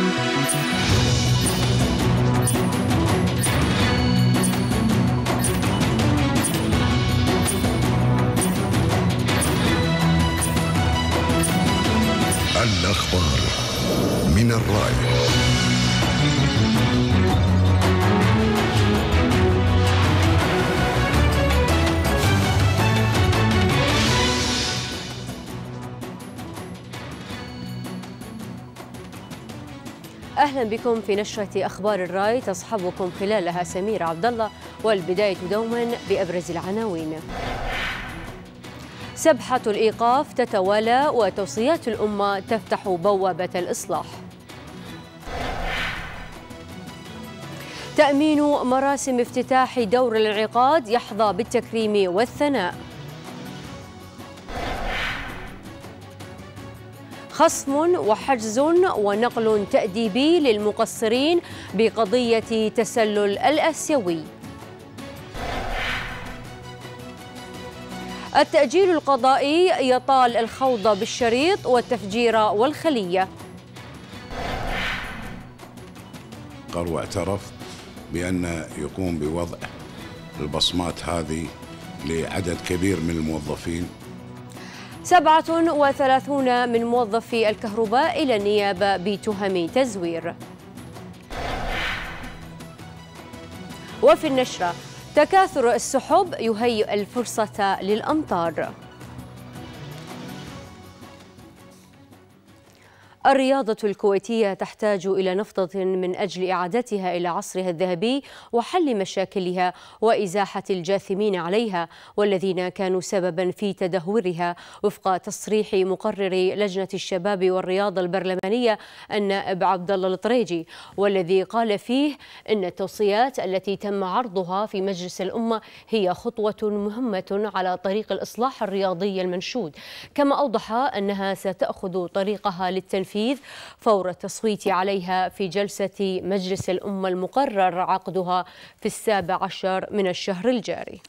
Thank you. بكم في نشرة أخبار الراي تصحبكم خلالها سمير عبد الله والبداية دوما بأبرز العناوين سبحة الإيقاف تتوالى وتوصيات الأمة تفتح بوابة الإصلاح تأمين مراسم افتتاح دور الانعقاد يحظى بالتكريم والثناء خصم وحجز ونقل تأديبي للمقصرين بقضية تسلل الآسيوي التأجيل القضائي يطال الخوض بالشريط والتفجير والخلية قر واعترف بأن يقوم بوضع البصمات هذه لعدد كبير من الموظفين 37 من موظفي الكهرباء إلى النيابة بتهم تزوير وفي النشرة تكاثر السحب يهيئ الفرصة للأمطار الرياضة الكويتية تحتاج إلى نفطة من أجل إعادتها إلى عصرها الذهبي وحل مشاكلها وإزاحة الجاثمين عليها والذين كانوا سببا في تدهورها وفق تصريح مقرر لجنة الشباب والرياضة البرلمانية النائب عبد الله الطريجي والذي قال فيه إن التوصيات التي تم عرضها في مجلس الأمة هي خطوة مهمة على طريق الإصلاح الرياضي المنشود كما أوضح أنها ستأخذ طريقها للتنفيذ التنفيذ فور التصويت عليها في جلسة مجلس الأمة المقرر عقدها في السابع عشر من الشهر الجاري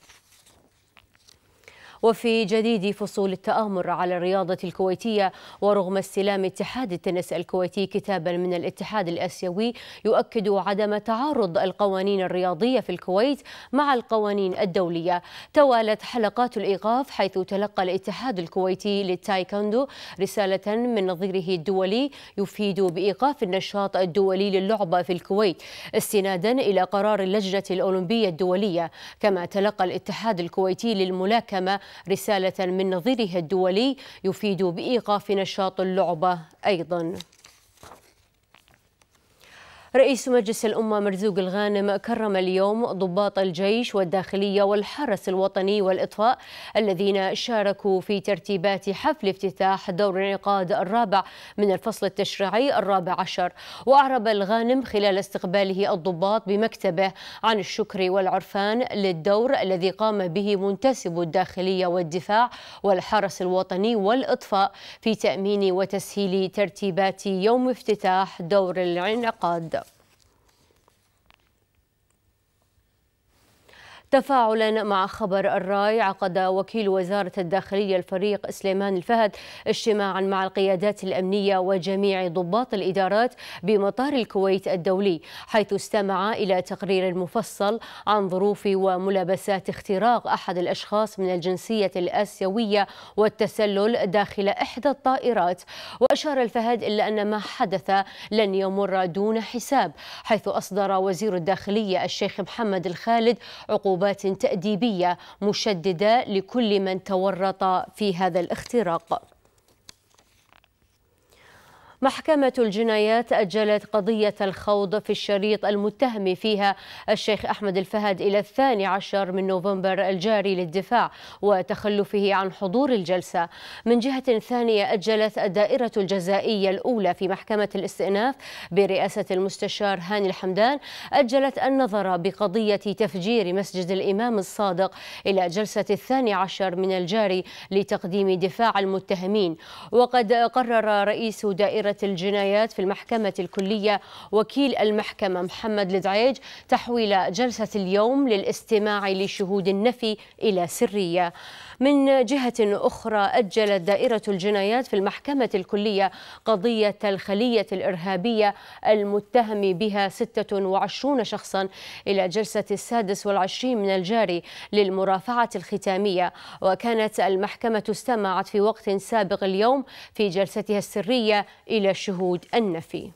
وفي جديد فصول التآمر على الرياضة الكويتية ورغم استلام اتحاد التنس الكويتي كتابا من الاتحاد الآسيوي يؤكد عدم تعارض القوانين الرياضية في الكويت مع القوانين الدولية توالت حلقات الإيقاف حيث تلقى الاتحاد الكويتي للتايكوندو رسالة من نظيره الدولي يفيد بإيقاف النشاط الدولي للعبة في الكويت استنادا إلى قرار اللجنة الأولمبية الدولية كما تلقى الاتحاد الكويتي للملاكمة رسالة من نظيرها الدولي يفيد بإيقاف نشاط اللعبة أيضاً رئيس مجلس الأمة مرزوق الغانم كرم اليوم ضباط الجيش والداخلية والحرس الوطني والإطفاء الذين شاركوا في ترتيبات حفل افتتاح دور الانعقاد الرابع من الفصل التشريعي الرابع عشر وأعرب الغانم خلال استقباله الضباط بمكتبه عن الشكر والعرفان للدور الذي قام به منتسب الداخلية والدفاع والحرس الوطني والإطفاء في تأمين وتسهيل ترتيبات يوم افتتاح دور الانعقاد تفاعلا مع خبر الراي عقد وكيل وزارة الداخلية الفريق سليمان الفهد اجتماعا مع القيادات الأمنية وجميع ضباط الإدارات بمطار الكويت الدولي حيث استمع إلى تقرير مفصل عن ظروف وملابسات اختراق أحد الأشخاص من الجنسية الآسيوية والتسلل داخل إحدى الطائرات وأشار الفهد إلا أن ما حدث لن يمر دون حساب حيث أصدر وزير الداخلية الشيخ محمد الخالد عقوبة عقوبات تأديبية مشددة لكل من تورط في هذا الاختراق محكمة الجنايات أجلت قضية الخوض في الشريط المتهم فيها الشيخ أحمد الفهد إلى الثاني عشر من نوفمبر الجاري للدفاع وتخلفه عن حضور الجلسة من جهة ثانية أجلت الدائرة الجزائية الأولى في محكمة الاستئناف برئاسة المستشار هاني الحمدان أجلت النظر بقضية تفجير مسجد الإمام الصادق إلى جلسة الثاني عشر من الجاري لتقديم دفاع المتهمين وقد قرر رئيس دائرة دائرة الجنايات في المحكمة الكلية وكيل المحكمة محمد لدعيج تحويل جلسة اليوم للاستماع لشهود النفي إلى سرية من جهة أخرى أجلت دائرة الجنايات في المحكمة الكلية قضية الخلية الإرهابية المتهم بها 26 شخصا إلى جلسة السادس والعشرين من الجاري للمرافعة الختامية وكانت المحكمة استمعت في وقت سابق اليوم في جلستها السرية إلى شهود النفي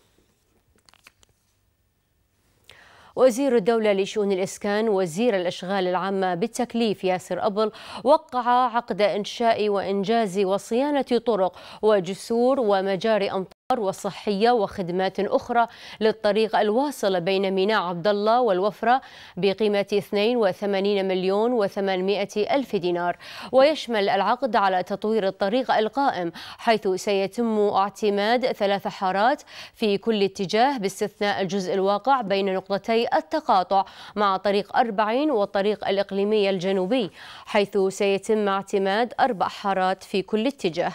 وزير الدولة لشؤون الإسكان وزير الأشغال العامة بالتكليف ياسر أبل وقع عقد إنشاء وإنجاز وصيانة طرق وجسور ومجاري أمطار الآخر والصحية وخدمات أخرى للطريق الواصل بين ميناء عبد الله والوفرة بقيمة 82 مليون و800 ألف دينار ويشمل العقد على تطوير الطريق القائم حيث سيتم اعتماد ثلاث حارات في كل اتجاه باستثناء الجزء الواقع بين نقطتي التقاطع مع طريق 40 والطريق الإقليمي الجنوبي حيث سيتم اعتماد أربع حارات في كل اتجاه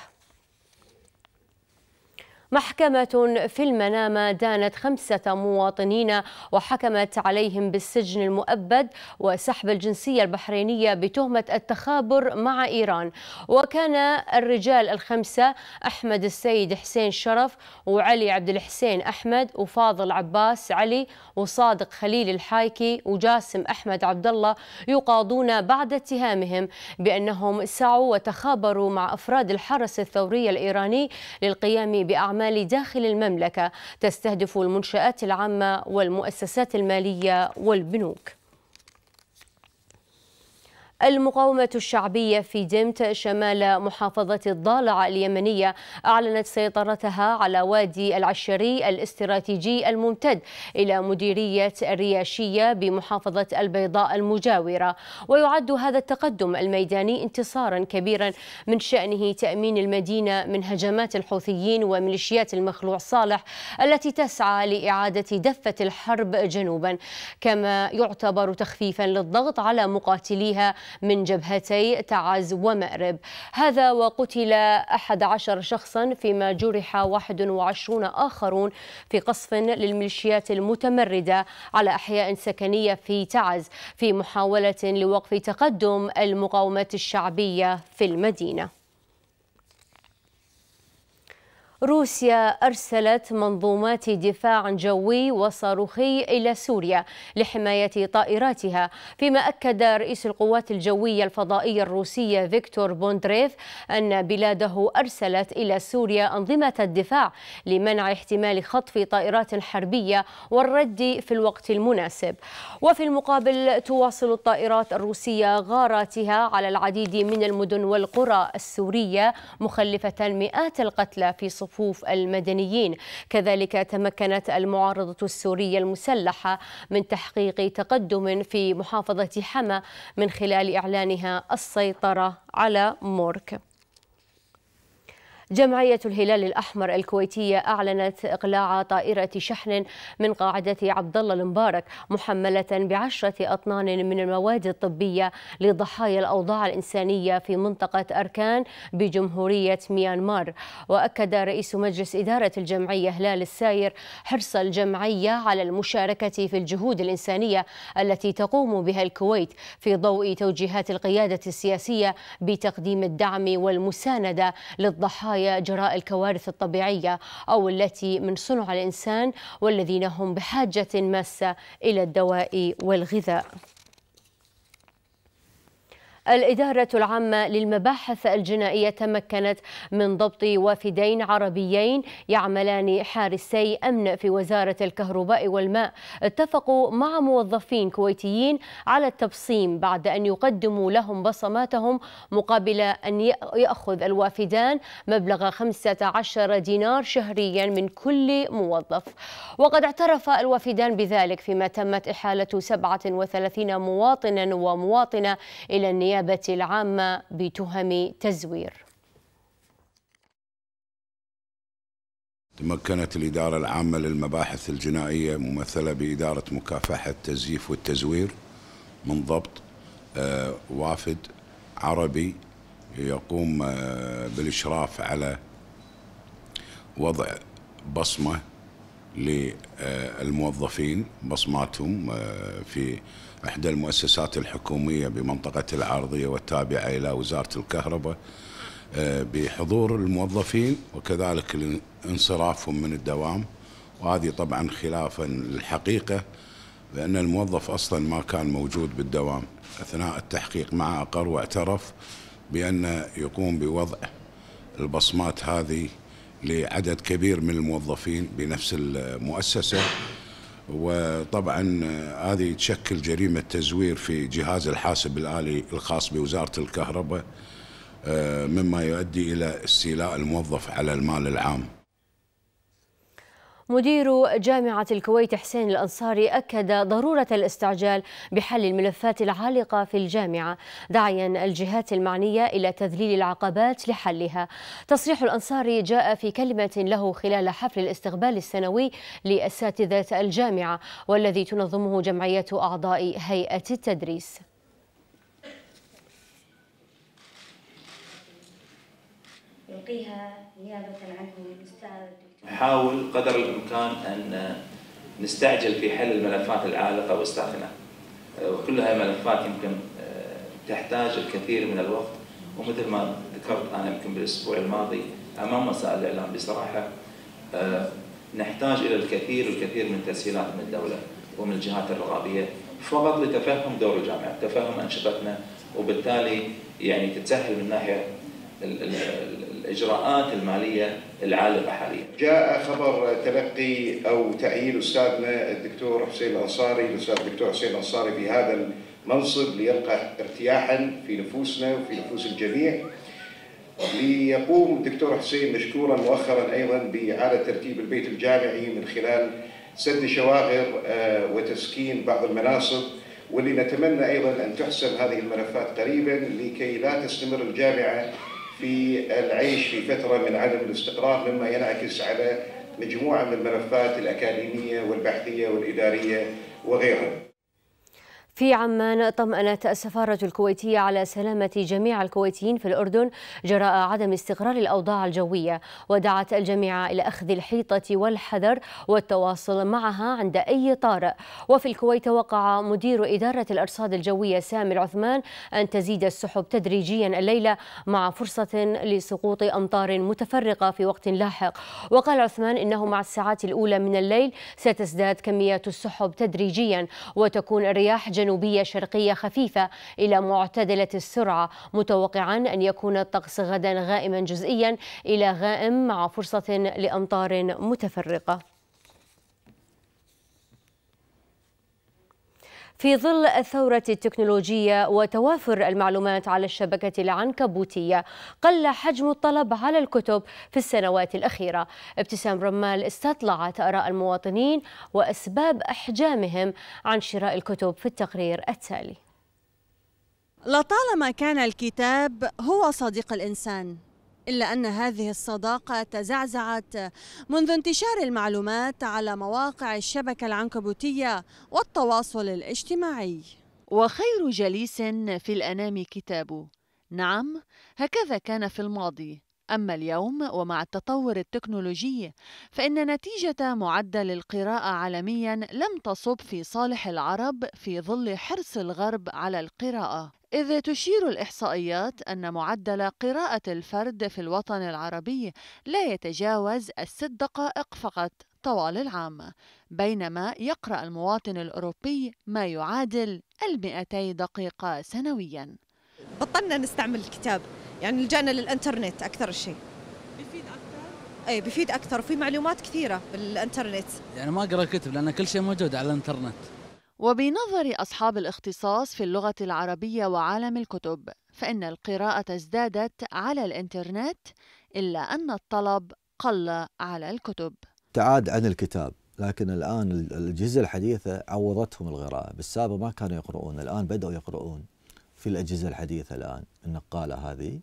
محكمة في المنامة دانت خمسة مواطنين وحكمت عليهم بالسجن المؤبد وسحب الجنسية البحرينية بتهمة التخابر مع إيران وكان الرجال الخمسة أحمد السيد حسين شرف وعلي عبد الحسين أحمد وفاضل عباس علي وصادق خليل الحايكي وجاسم أحمد عبد الله يقاضون بعد اتهامهم بأنهم سعوا وتخابروا مع أفراد الحرس الثوري الإيراني للقيام بأعمال الأعمال داخل المملكة تستهدف المنشآت العامة والمؤسسات المالية والبنوك المقاومة الشعبية في دمت شمال محافظة الضالع اليمنية أعلنت سيطرتها على وادي العشري الاستراتيجي الممتد إلى مديرية الرياشية بمحافظة البيضاء المجاورة ويعد هذا التقدم الميداني انتصارا كبيرا من شأنه تأمين المدينة من هجمات الحوثيين وميليشيات المخلوع صالح التي تسعى لإعادة دفة الحرب جنوبا كما يعتبر تخفيفا للضغط على مقاتليها من جبهتي تعز ومأرب هذا وقتل 11 شخصا فيما جرح 21 آخرون في قصف للميليشيات المتمردة على أحياء سكنية في تعز في محاولة لوقف تقدم المقاومة الشعبية في المدينة روسيا أرسلت منظومات دفاع جوي وصاروخي إلى سوريا لحماية طائراتها فيما أكد رئيس القوات الجوية الفضائية الروسية فيكتور بوندريف أن بلاده أرسلت إلى سوريا أنظمة الدفاع لمنع احتمال خطف طائرات حربية والرد في الوقت المناسب وفي المقابل تواصل الطائرات الروسية غاراتها على العديد من المدن والقرى السورية مخلفة مئات القتلى في صفحة صفوف المدنيين كذلك تمكنت المعارضة السورية المسلحة من تحقيق تقدم في محافظة حما من خلال إعلانها السيطرة على مورك جمعية الهلال الأحمر الكويتية أعلنت إقلاع طائرة شحن من قاعدة عبد الله المبارك محملة بعشرة أطنان من المواد الطبية لضحايا الأوضاع الإنسانية في منطقة أركان بجمهورية ميانمار وأكد رئيس مجلس إدارة الجمعية هلال الساير حرص الجمعية على المشاركة في الجهود الإنسانية التي تقوم بها الكويت في ضوء توجيهات القيادة السياسية بتقديم الدعم والمساندة للضحايا وقاية جراء الكوارث الطبيعية أو التي من صنع الإنسان والذين هم بحاجة ماسة إلى الدواء والغذاء الإدارة العامة للمباحث الجنائية تمكنت من ضبط وافدين عربيين يعملان حارسي أمن في وزارة الكهرباء والماء اتفقوا مع موظفين كويتيين على التبصيم بعد أن يقدموا لهم بصماتهم مقابل أن يأخذ الوافدان مبلغ 15 دينار شهريا من كل موظف وقد اعترف الوافدان بذلك فيما تمت إحالة 37 مواطنا ومواطنة إلى النيابة النيابة العامة بتهم تزوير تمكنت الإدارة العامة للمباحث الجنائية ممثلة بإدارة مكافحة التزييف والتزوير من ضبط آه، وافد عربي يقوم آه، بالإشراف على وضع بصمة للموظفين بصماتهم آه، في إحدى المؤسسات الحكومية بمنطقة العارضية والتابعة إلى وزارة الكهرباء آه، بحضور الموظفين وكذلك انصرافهم من الدوام وهذه طبعا خلافا للحقيقة لأن الموظف أصلا ما كان موجود بالدوام أثناء التحقيق مع أقر واعترف بأن يقوم بوضع البصمات هذه لعدد كبير من الموظفين بنفس المؤسسة وطبعا آه، هذه تشكل جريمة تزوير في جهاز الحاسب الآلي الخاص بوزارة الكهرباء آه، مما يؤدي إلى استيلاء الموظف على المال العام مدير جامعة الكويت حسين الأنصاري أكد ضرورة الاستعجال بحل الملفات العالقة في الجامعة داعيا الجهات المعنية إلى تذليل العقبات لحلها تصريح الأنصاري جاء في كلمة له خلال حفل الاستقبال السنوي لأساتذة الجامعة والذي تنظمه جمعية أعضاء هيئة التدريس يلقيها نيابة عنه الأستاذ نحاول قدر الامكان ان آه، نستعجل في حل الملفات العالقه واستاخنه آه، وكلها ملفات يمكن آه، تحتاج الكثير من الوقت ومثل ما ذكرت انا يمكن بالاسبوع الماضي امام وسائل الاعلام بصراحه نحتاج الى الكثير الكثير من تسهيلات من الدوله ومن الجهات الرقابيه فقط لتفهم دور الجامعه، تفهم انشطتنا وبالتالي يعني تتسهل من ناحيه الاجراءات الماليه العالقة حاليا جاء خبر تلقي أو تعيين أستاذنا الدكتور حسين الأنصاري الأستاذ الدكتور حسين الأنصاري في هذا المنصب ليلقى ارتياحا في نفوسنا وفي نفوس الجميع ليقوم الدكتور حسين مشكورا مؤخرا أيضا بإعادة ترتيب البيت الجامعي من خلال سد شواغر آه، وتسكين بعض المناصب واللي نتمنى أيضا أن تحسم هذه الملفات قريبا لكي لا تستمر الجامعة في العيش في فترة من عدم الاستقرار مما ينعكس على مجموعة من الملفات الأكاديمية والبحثية والإدارية وغيرها في عمان طمأنت السفارة الكويتية على سلامة جميع الكويتيين في الأردن جراء عدم استقرار الأوضاع الجوية ودعت الجميع إلى أخذ الحيطة والحذر والتواصل معها عند أي طارئ وفي الكويت وقع مدير إدارة الأرصاد الجوية سامي العثمان أن تزيد السحب تدريجيا الليلة مع فرصة لسقوط أمطار متفرقة في وقت لاحق وقال عثمان إنه مع الساعات الأولى من الليل ستزداد كميات السحب تدريجيا وتكون الرياح جنوبية جنوبية شرقية خفيفة إلى معتدلة السرعة متوقعا أن يكون الطقس غدا غائما جزئيا إلى غائم مع فرصة لأمطار متفرقة في ظل الثورة التكنولوجية وتوافر المعلومات على الشبكة العنكبوتية قل حجم الطلب على الكتب في السنوات الأخيرة ابتسام رمال استطلعت آراء المواطنين وأسباب أحجامهم عن شراء الكتب في التقرير التالي لطالما كان الكتاب هو صديق الإنسان إلا أن هذه الصداقة تزعزعت منذ انتشار المعلومات على مواقع الشبكة العنكبوتية والتواصل الاجتماعي وخير جليس في الأنام كتابه نعم هكذا كان في الماضي أما اليوم ومع التطور التكنولوجي فإن نتيجة معدل القراءة عالميا لم تصب في صالح العرب في ظل حرص الغرب على القراءة إذ تشير الإحصائيات أن معدل قراءة الفرد في الوطن العربي لا يتجاوز الست دقائق فقط طوال العام بينما يقرأ المواطن الأوروبي ما يعادل المئتي دقيقة سنويا بطلنا نستعمل الكتاب يعني لجأنا للإنترنت أكثر شيء بيفيد أكثر؟ أي بيفيد أكثر وفي معلومات كثيرة بالإنترنت يعني ما أقرأ كتب لأن كل شيء موجود على الإنترنت وبنظر أصحاب الاختصاص في اللغة العربية وعالم الكتب فإن القراءة ازدادت على الإنترنت إلا أن الطلب قل على الكتب تعاد عن الكتاب لكن الآن الأجهزة الحديثة عوضتهم القراءة بالسابق ما كانوا يقرؤون الآن بدأوا يقرؤون في الأجهزة الحديثة الآن النقالة هذه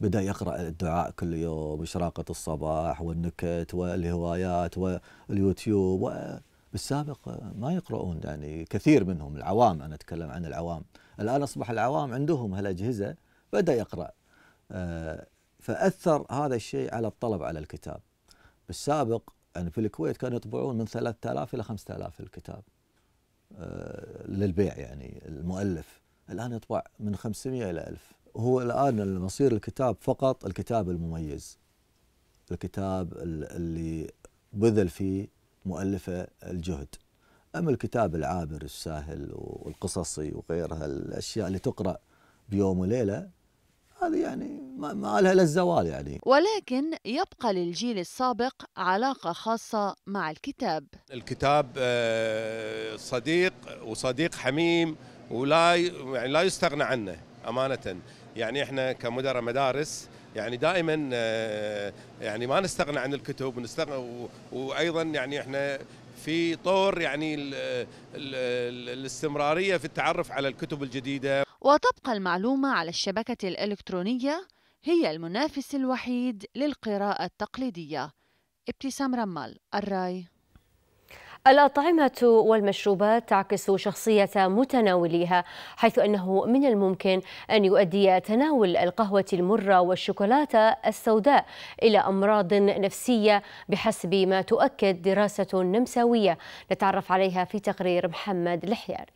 بدأ يقرأ الدعاء كل يوم وشراقة الصباح والنكت والهوايات واليوتيوب و... بالسابق آه، ما يقرؤون يعني كثير منهم العوام انا اتكلم عن العوام الان اصبح العوام عندهم هالاجهزه بدا يقرا آه، فاثر هذا الشيء على الطلب على الكتاب بالسابق يعني في الكويت كانوا يطبعون من 3000 الى 5000 الكتاب آه، للبيع يعني المؤلف الان يطبع من 500 الى 1000 هو الان مصير الكتاب فقط الكتاب المميز الكتاب اللي بذل فيه مؤلفة الجهد أما الكتاب العابر الساهل والقصصي وغيرها الأشياء اللي تقرأ بيوم وليلة هذه يعني ما لها للزوال يعني ولكن يبقى للجيل السابق علاقة خاصة مع الكتاب الكتاب آه، صديق وصديق حميم ولا يعني لا يستغنى عنه أمانة يعني إحنا كمدراء مدارس يعني دائما آه، يعني ما نستغنى عن الكتب ونستغنى وايضا يعني احنا في طور يعني الـ الـ الـ الاستمراريه في التعرف على الكتب الجديده وتبقى المعلومه على الشبكه الالكترونيه هي المنافس الوحيد للقراءه التقليديه ابتسام رمال الراي الأطعمة والمشروبات تعكس شخصية متناوليها حيث أنه من الممكن أن يؤدي تناول القهوة المرة والشوكولاتة السوداء إلى أمراض نفسية بحسب ما تؤكد دراسة نمساوية نتعرف عليها في تقرير محمد لحياري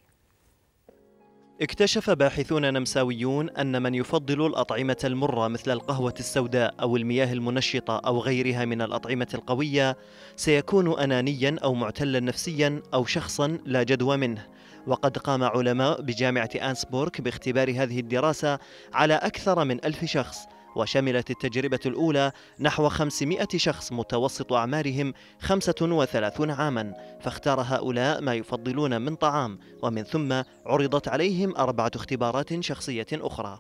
اكتشف باحثون نمساويون أن من يفضل الأطعمة المرة مثل القهوة السوداء أو المياه المنشطة أو غيرها من الأطعمة القوية سيكون أنانيا أو معتلا نفسيا أو شخصا لا جدوى منه وقد قام علماء بجامعة أنسبورغ باختبار هذه الدراسة على أكثر من ألف شخص وشملت التجربة الأولى نحو 500 شخص متوسط أعمارهم 35 عاما فاختار هؤلاء ما يفضلون من طعام ومن ثم عرضت عليهم أربعة اختبارات شخصية أخرى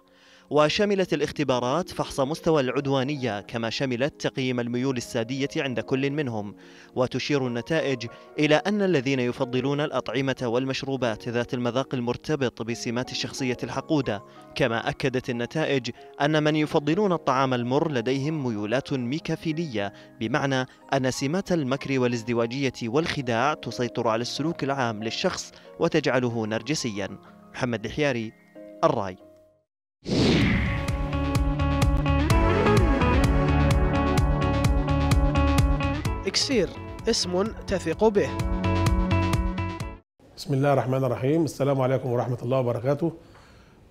وشملت الاختبارات فحص مستوى العدوانية كما شملت تقييم الميول السادية عند كل منهم وتشير النتائج إلى أن الذين يفضلون الأطعمة والمشروبات ذات المذاق المرتبط بسمات الشخصية الحقودة كما أكدت النتائج أن من يفضلون الطعام المر لديهم ميولات ميكافيلية بمعنى أن سمات المكر والازدواجية والخداع تسيطر على السلوك العام للشخص وتجعله نرجسيا محمد الحياري الراي إكسير اسم تثق به بسم الله الرحمن الرحيم السلام عليكم ورحمة الله وبركاته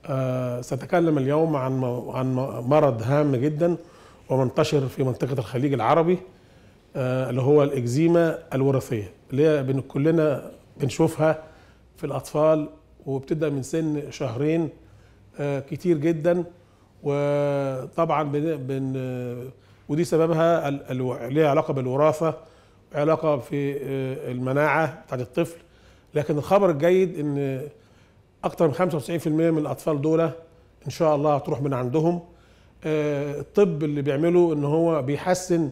أه سأتكلم اليوم عن عن مرض هام جدا ومنتشر في منطقة الخليج العربي أه اللي هو الإكزيما الوراثية اللي هي كلنا بنشوفها في الأطفال وبتبدأ من سن شهرين آه، كتير جدا وطبعا بن بن ودي سببها ليها علاقه بالوراثه علاقه في آه، المناعه بتاعت الطفل لكن الخبر الجيد ان اكثر من 95% من الاطفال دول ان شاء الله هتروح من عندهم آه، الطب اللي بيعمله ان هو بيحسن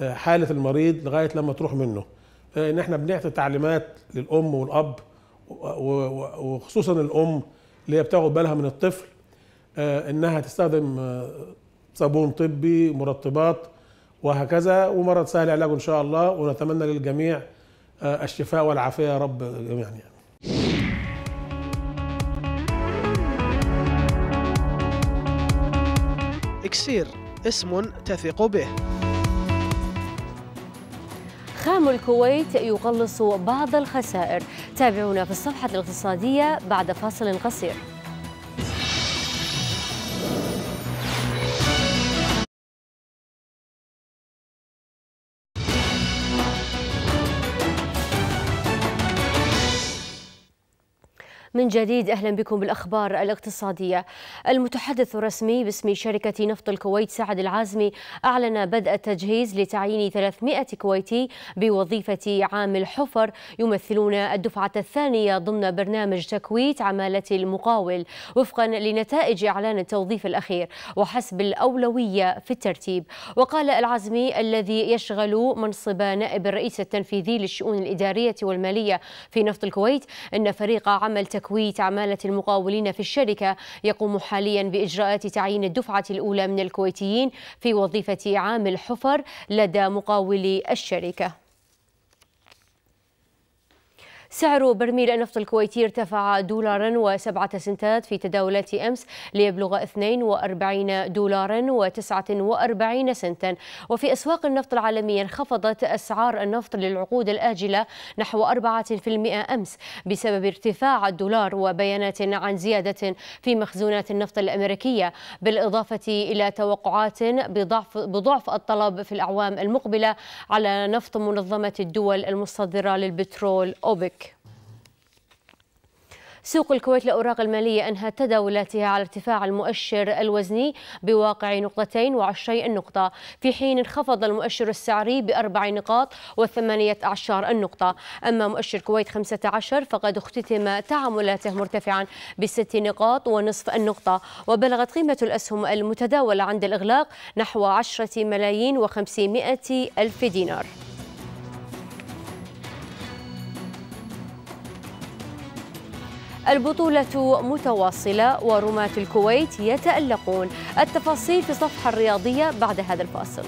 حاله المريض لغايه لما تروح منه ان احنا بنعطي تعليمات للام والاب وخصوصا الام اللي هي بتاخد بالها من الطفل آه، انها تستخدم آه، صابون طبي مرطبات وهكذا ومرض سهل علاجه ان شاء الله ونتمنى للجميع آه، الشفاء والعافيه يا رب جميعا يعني. اكسير اسم تثق به خام الكويت يقلص بعض الخسائر تابعونا في الصفحة الاقتصادية بعد فاصل قصير من جديد أهلا بكم بالأخبار الاقتصادية المتحدث الرسمي باسم شركة نفط الكويت سعد العازمي أعلن بدء التجهيز لتعيين 300 كويتي بوظيفة عامل حفر يمثلون الدفعة الثانية ضمن برنامج تكويت عمالة المقاول وفقا لنتائج إعلان التوظيف الأخير وحسب الأولوية في الترتيب وقال العازمي الذي يشغل منصب نائب الرئيس التنفيذي للشؤون الإدارية والمالية في نفط الكويت أن فريق عمل تكويت تكويت عمالة المقاولين في الشركة يقوم حاليا بإجراءات تعيين الدفعة الأولى من الكويتيين في وظيفة عامل حفر لدى مقاولي الشركة سعر برميل النفط الكويتي ارتفع دولارا وسبعة سنتات في تداولات أمس ليبلغ 42 دولارا و49 سنتا وفي أسواق النفط العالمية انخفضت أسعار النفط للعقود الآجلة نحو 4% أمس بسبب ارتفاع الدولار وبيانات عن زيادة في مخزونات النفط الأمريكية بالإضافة إلى توقعات بضعف, بضعف الطلب في الأعوام المقبلة على نفط منظمة الدول المصدرة للبترول أوبك سوق الكويت لأوراق المالية أنهى تداولاتها على ارتفاع المؤشر الوزني بواقع نقطتين وعشري النقطة في حين انخفض المؤشر السعري بأربع نقاط وثمانية أعشار النقطة أما مؤشر الكويت 15 فقد اختتم تعاملاته مرتفعا بست نقاط ونصف النقطة وبلغت قيمة الأسهم المتداولة عند الإغلاق نحو 10 ملايين و500 ألف دينار البطولة متواصلة ورماة الكويت يتألقون التفاصيل في صفحة الرياضية بعد هذا الفاصل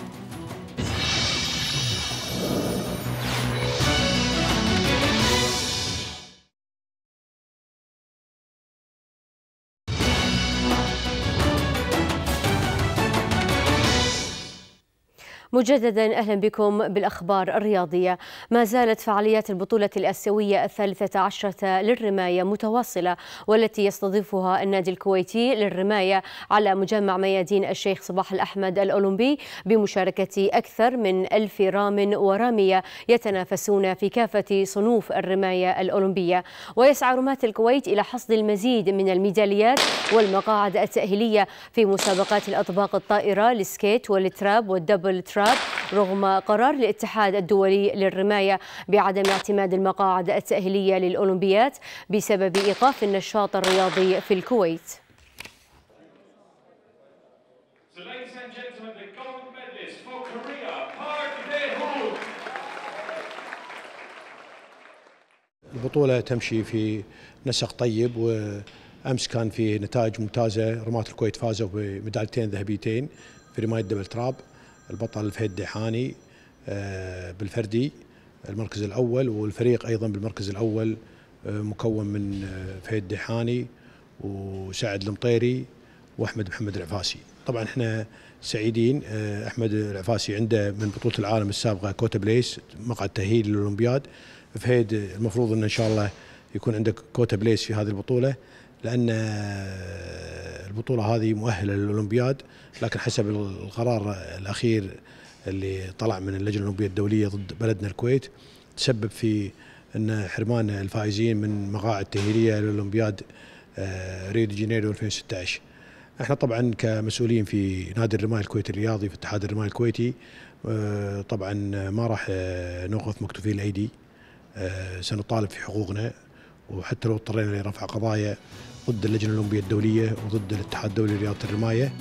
مجددا أهلا بكم بالأخبار الرياضية ما زالت فعاليات البطولة الآسيوية الثالثة عشرة للرماية متواصلة والتي يستضيفها النادي الكويتي للرماية على مجمع ميادين الشيخ صباح الأحمد الأولمبي بمشاركة أكثر من ألف رام ورامية يتنافسون في كافة صنوف الرماية الأولمبية ويسعى رمات الكويت إلى حصد المزيد من الميداليات والمقاعد التأهيلية في مسابقات الأطباق الطائرة للسكيت والتراب والدبل تراب الأفراد رغم قرار الاتحاد الدولي للرماية بعدم اعتماد المقاعد التأهيلية للأولمبيات بسبب إيقاف النشاط الرياضي في الكويت البطولة تمشي في نسق طيب وأمس كان في نتائج ممتازة رماة الكويت فازوا بميدالتين ذهبيتين في رماية دبل تراب البطل فهد ديحاني آه، بالفردي المركز الأول والفريق أيضا بالمركز الأول آه، مكون من آه، فهد ديحاني وسعد المطيري واحمد محمد العفاسي طبعا احنا سعيدين احمد العفاسي عنده من بطوله العالم السابقه كوتا بليس مقعد تاهيل للاولمبياد فهيد المفروض انه ان شاء الله يكون عندك كوتا بليس في هذه البطوله لان البطوله هذه مؤهله للاولمبياد لكن حسب القرار الاخير اللي طلع من اللجنه الاولمبيه الدوليه ضد بلدنا الكويت تسبب في ان حرمان الفائزين من مقاعد تاهيليه للاولمبياد آه، ريو دي جانيرو 2016 احنا طبعا كمسؤولين في نادي الرماية الكويتي الرياضي في اتحاد الرماية الكويتي آه، طبعا ما راح آه، نوقف مكتوفي الايدي سنطالب في حقوقنا وحتى لو اضطرينا لرفع قضايا ضد اللجنه الاولمبيه الدوليه وضد الاتحاد الدولي لرياضه الرمايه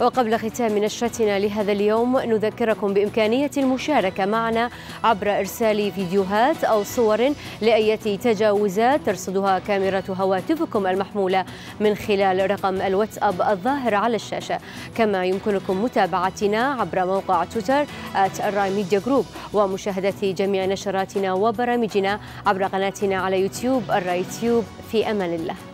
وقبل ختام نشرتنا لهذا اليوم نذكركم بإمكانية المشاركة معنا عبر إرسال فيديوهات أو صور لأية تجاوزات ترصدها كاميرا هواتفكم المحمولة من خلال رقم الواتساب الظاهر على الشاشة كما يمكنكم متابعتنا عبر موقع تويتر الراي ميديا جروب ومشاهدة جميع نشراتنا وبرامجنا عبر قناتنا على يوتيوب الراي تيوب في أمان الله